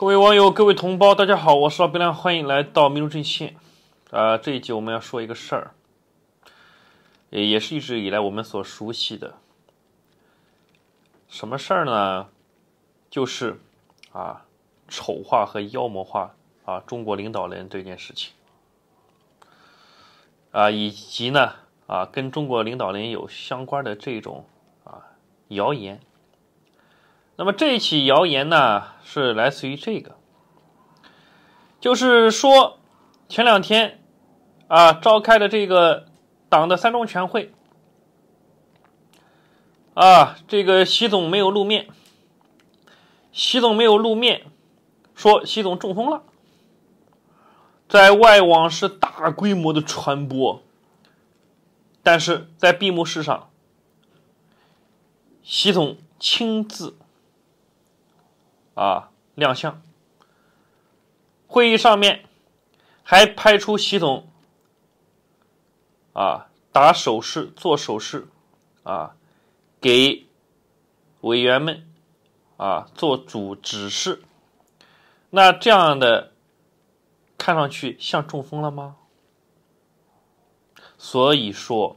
各位网友，各位同胞，大家好，我是老冰亮，欢迎来到民族阵线。啊，这一集我们要说一个事儿，也是一直以来我们所熟悉的。什么事儿呢？就是啊，丑化和妖魔化啊中国领导人这件事情。啊，以及呢啊跟中国领导人有相关的这种啊谣言。那么这起谣言呢，是来自于这个，就是说前两天啊召开的这个党的三中全会，啊这个习总没有露面，习总没有露面，说习总中风了，在外网是大规模的传播，但是在闭幕式上，习总亲自。啊！亮相，会议上面还派出习总啊打手势、做手势啊给委员们啊做主指示。那这样的看上去像中风了吗？所以说，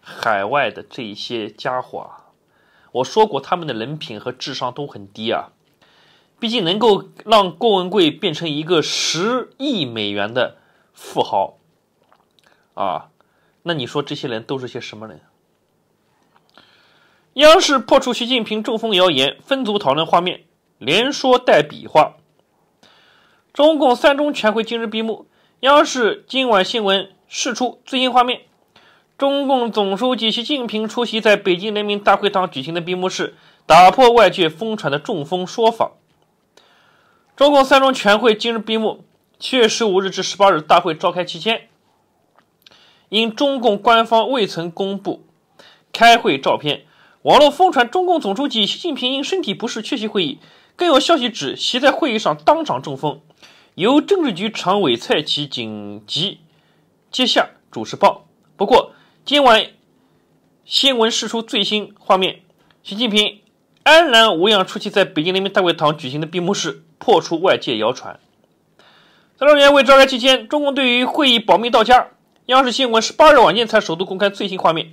海外的这些家伙啊，我说过他们的人品和智商都很低啊。毕竟能够让郭文贵变成一个十亿美元的富豪，啊，那你说这些人都是些什么人？央视破除习近平中风谣言，分组讨论画面，连说带比划。中共三中全会今日闭幕，央视今晚新闻释出最新画面，中共总书记习近平出席在北京人民大会堂举行的闭幕式，打破外界疯传的中风说法。中共三中全会今日闭幕。七月十五日至十八日，大会召开期间，因中共官方未曾公布开会照片，网络疯传中共总书记习近平因身体不适缺席会议，更有消息指其在会议上当场中风，由政治局常委蔡奇紧急接下主持报。不过，今晚新闻释出最新画面，习近平安然无恙出席在北京人民大会堂举行的闭幕式。破除外界谣传。三中全会召开期间，中共对于会议保密到家。央视新闻十八日晚间才首度公开最新画面。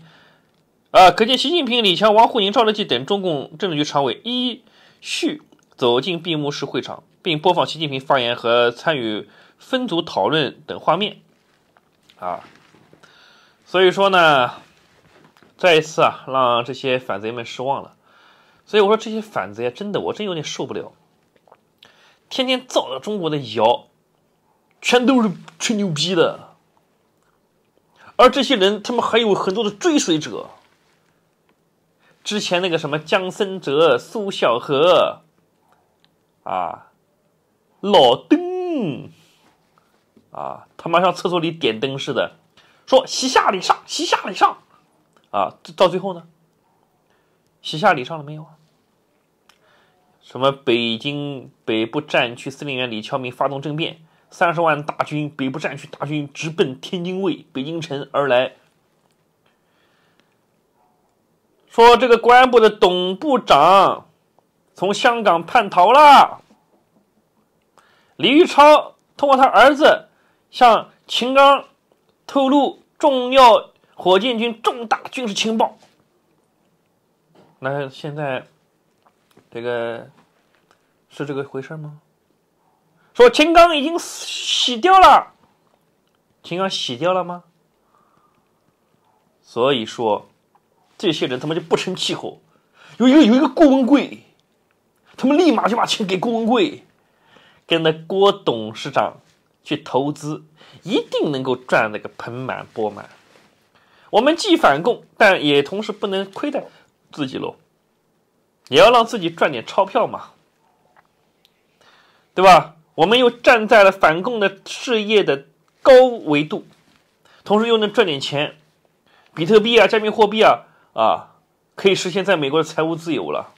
啊，可见习近平、李强、王沪宁、赵乐际等中共政治局常委一序走进闭幕式会场，并播放习近平发言和参与分组讨论等画面。啊，所以说呢，再一次啊，让这些反贼们失望了。所以我说这些反贼啊，真的，我真有点受不了。天天造的中国的谣，全都是吹牛逼的，而这些人他们还有很多的追随者。之前那个什么江森哲、苏小荷，啊，老登。啊，他妈像厕所里点灯似的，说西夏里上西夏里上，啊，到最后呢，西夏里上了没有？啊？什么？北京北部战区司令员李桥明发动政变，三十万大军，北部战区大军直奔天津卫、北京城而来。说这个公安部的董部长从香港叛逃了。李玉超通过他儿子向秦刚透露重要火箭军重大军事情报。那现在。这个是这个回事吗？说秦刚已经洗掉了，秦刚洗掉了吗？所以说，这些人他们就不成气候。有一个有一个顾问贵，他们立马就把钱给顾问贵，跟那郭董事长去投资，一定能够赚那个盆满钵满。我们既反共，但也同时不能亏待自己喽。也要让自己赚点钞票嘛，对吧？我们又站在了反共的事业的高维度，同时又能赚点钱，比特币啊、加密货币啊啊，可以实现在美国的财务自由了，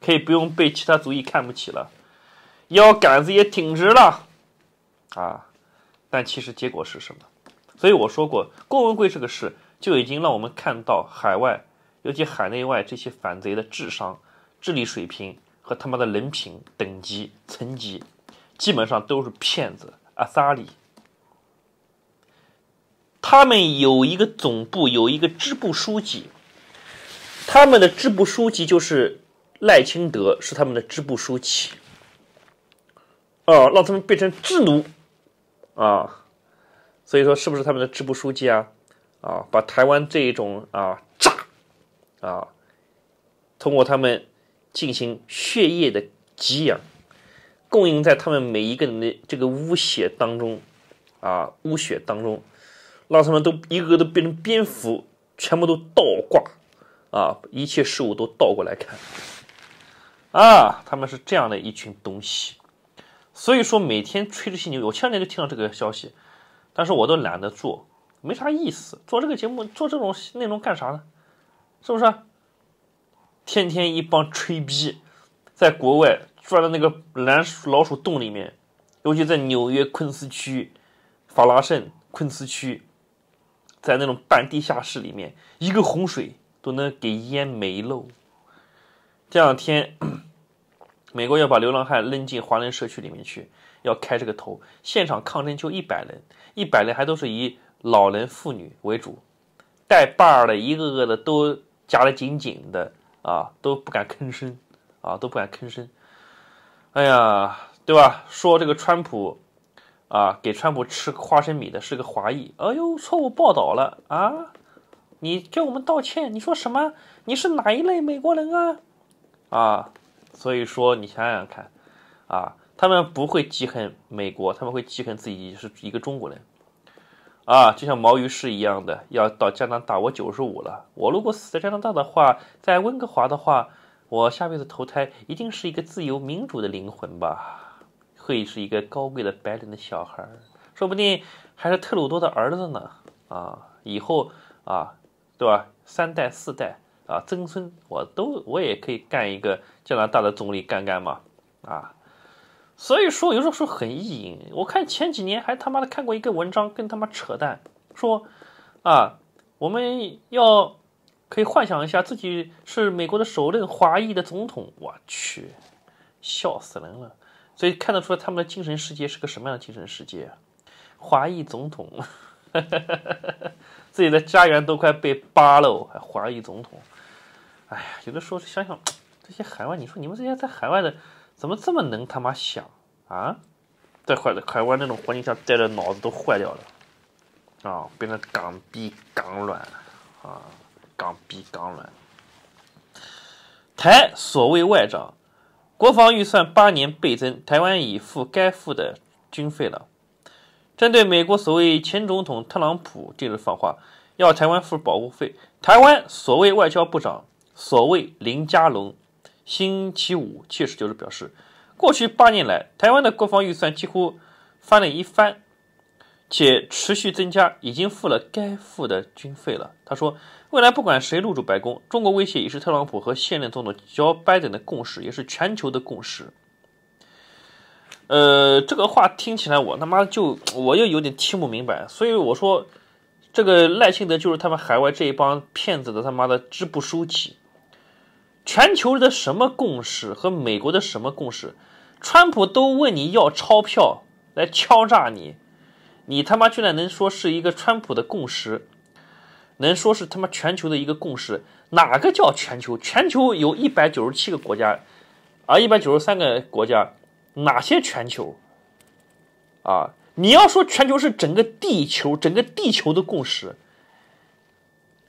可以不用被其他族裔看不起了，腰杆子也挺直了啊！但其实结果是什么？所以我说过，郭文贵这个事就已经让我们看到海外。而且海内外这些反贼的智商、智力水平和他妈的人品等级层级，基本上都是骗子阿萨里。他们有一个总部，有一个支部书记，他们的支部书记就是赖清德，是他们的支部书记。哦，让他们变成支奴啊，所以说是不是他们的支部书记啊？啊，把台湾这一种啊。啊，通过他们进行血液的给养，供应在他们每一个人的这个污血当中，啊，污血当中，让他们都一个个都变成蝙蝠，全部都倒挂，啊，一切事物都倒过来看，啊，他们是这样的一群东西，所以说每天吹着犀牛，我前两天就听到这个消息，但是我都懒得做，没啥意思，做这个节目做这种内容干啥呢？是不是？天天一帮吹逼，在国外钻到那个蓝老鼠洞里面，尤其在纽约昆斯区、法拉盛昆斯区，在那种半地下室里面，一个洪水都能给淹没喽。这两天，美国要把流浪汉扔进华人社区里面去，要开这个头。现场抗争就一百人，一百人还都是以老人、妇女为主，带把儿的，一个个的都。夹得紧紧的啊，都不敢吭声啊，都不敢吭声。哎呀，对吧？说这个川普啊，给川普吃花生米的是个华裔。哎呦，错误报道了啊！你给我们道歉？你说什么？你是哪一类美国人啊？啊！所以说，你想想看啊，他们不会记恨美国，他们会记恨自己是一个中国人。啊，就像毛鱼市一样的，要到加拿大我九十五了。我如果死在加拿大的话，在温哥华的话，我下辈子投胎一定是一个自由民主的灵魂吧，会是一个高贵的白领的小孩，说不定还是特鲁多的儿子呢。啊，以后啊，对吧？三代四代啊，曾孙我都我也可以干一个加拿大的总理干干嘛。啊。所以说，有时候说很意淫。我看前几年还他妈的看过一个文章，跟他妈扯淡，说，啊，我们要可以幻想一下自己是美国的首任华裔的总统。我去，笑死人了。所以看得出来他们的精神世界是个什么样的精神世界？华裔总统，自己的家园都快被扒喽，还华裔总统？哎呀，有的时候想想这些海外，你说你们这些在海外的。怎么这么能他妈想啊？在海海外那种环境下待着，脑子都坏掉了啊！变成港逼港卵啊！港逼港卵。台所谓外长，国防预算八年倍增，台湾已付该付的军费了。针对美国所谓前总统特朗普近日放话要台湾付保护费，台湾所谓外交部长所谓林佳龙。星期五确实就是表示，过去八年来，台湾的国防预算几乎翻了一番，且持续增加，已经付了该付的军费了。他说，未来不管谁入驻白宫，中国威胁已是特朗普和现任总统乔拜登的共识，也是全球的共识。呃，这个话听起来我他妈就我又有点听不明白，所以我说，这个赖清德就是他们海外这一帮骗子的他妈的支部书记。全球的什么共识和美国的什么共识，川普都问你要钞票来敲诈你，你他妈居然能说是一个川普的共识，能说是他妈全球的一个共识？哪个叫全球？全球有一百九十七个国家，啊，一百九十三个国家，哪些全球？啊，你要说全球是整个地球，整个地球的共识。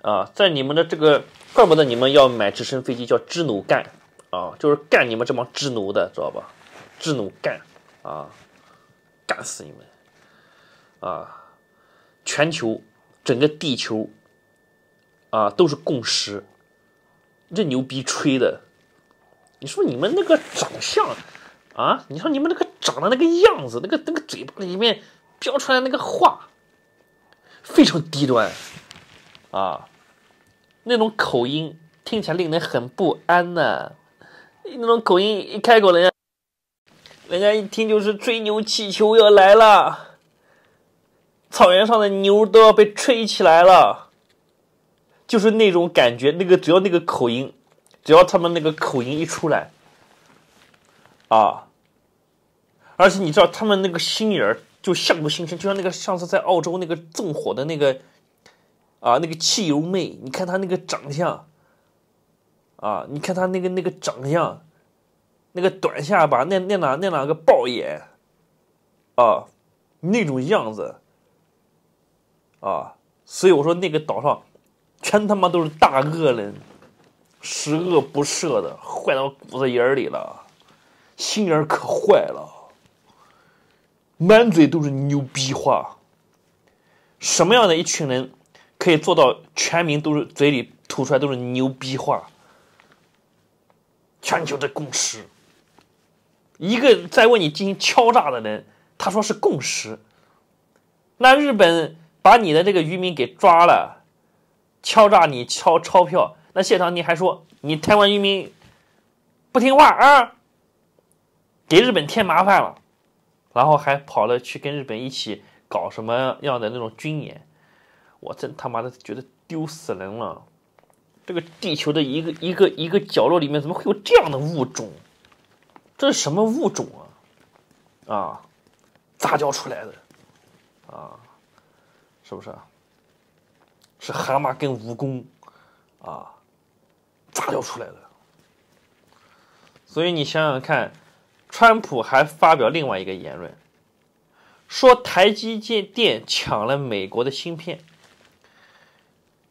啊，在你们的这个，怪不得你们要买直升飞机，叫支奴干，啊，就是干你们这帮支奴的，知道吧？支奴干，啊，干死你们！啊，全球，整个地球，啊，都是共识，这牛逼吹的！你说你们那个长相，啊，你说你们那个长的那个样子，那个那个嘴巴里面飙出来那个话，非常低端。啊，那种口音听起来令人很不安呢，那种口音一开口，人家，人家一听就是吹牛气球要来了，草原上的牛都要被吹起来了，就是那种感觉。那个只要那个口音，只要他们那个口音一出来，啊，而且你知道他们那个心眼儿就像不心声，就像那个上次在澳洲那个纵火的那个。啊，那个汽油妹，你看她那个长相，啊，你看她那个那个长相，那个短下巴，那那哪那两个豹眼，啊，那种样子，啊，所以我说那个岛上，全他妈都是大恶人，十恶不赦的，坏到骨子眼里了，心眼可坏了，满嘴都是牛逼话，什么样的一群人？可以做到全民都是嘴里吐出来都是牛逼话，全球的共识。一个在为你进行敲诈的人，他说是共识。那日本把你的这个渔民给抓了，敲诈你敲钞票，那谢长廷还说你台湾渔民不听话啊，给日本添麻烦了，然后还跑了去跟日本一起搞什么样的那种军演。我真他妈的觉得丢死人了！这个地球的一个一个一个角落里面怎么会有这样的物种？这是什么物种啊？啊，杂交出来的啊，是不是？是蛤蟆跟蜈蚣啊，杂交出来的。所以你想想看，川普还发表另外一个言论，说台积电抢了美国的芯片。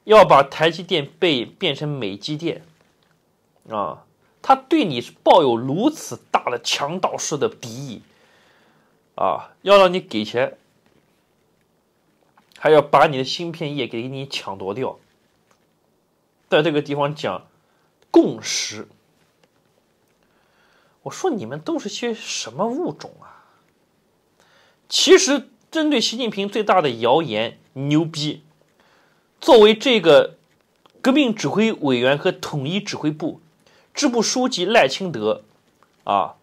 要把台积电被变成美积电，啊，他对你是抱有如此大的强盗式的敌意，啊，要让你给钱，还要把你的芯片业给你抢夺掉。在这个地方讲共识，我说你们都是些什么物种啊？其实针对习近平最大的谣言，牛逼。作为这个革命指挥委员和统一指挥部支部书记赖清德，啊，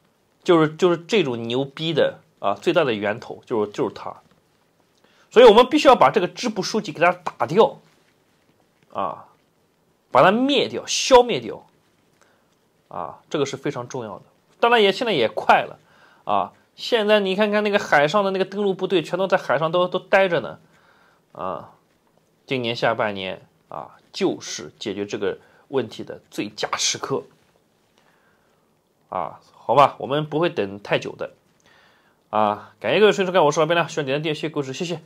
就是就是这种牛逼的啊，最大的源头就是就是他，所以我们必须要把这个支部书记给他打掉，啊，把他灭掉、消灭掉，啊，这个是非常重要的。当然也现在也快了，啊，现在你看看那个海上的那个登陆部队，全都在海上都都待着呢，啊。今年下半年啊，就是解决这个问题的最佳时刻。啊，好吧，我们不会等太久的。啊，感谢各位收看，我是完斌了，喜欢点赞、订阅、谢注，支谢谢。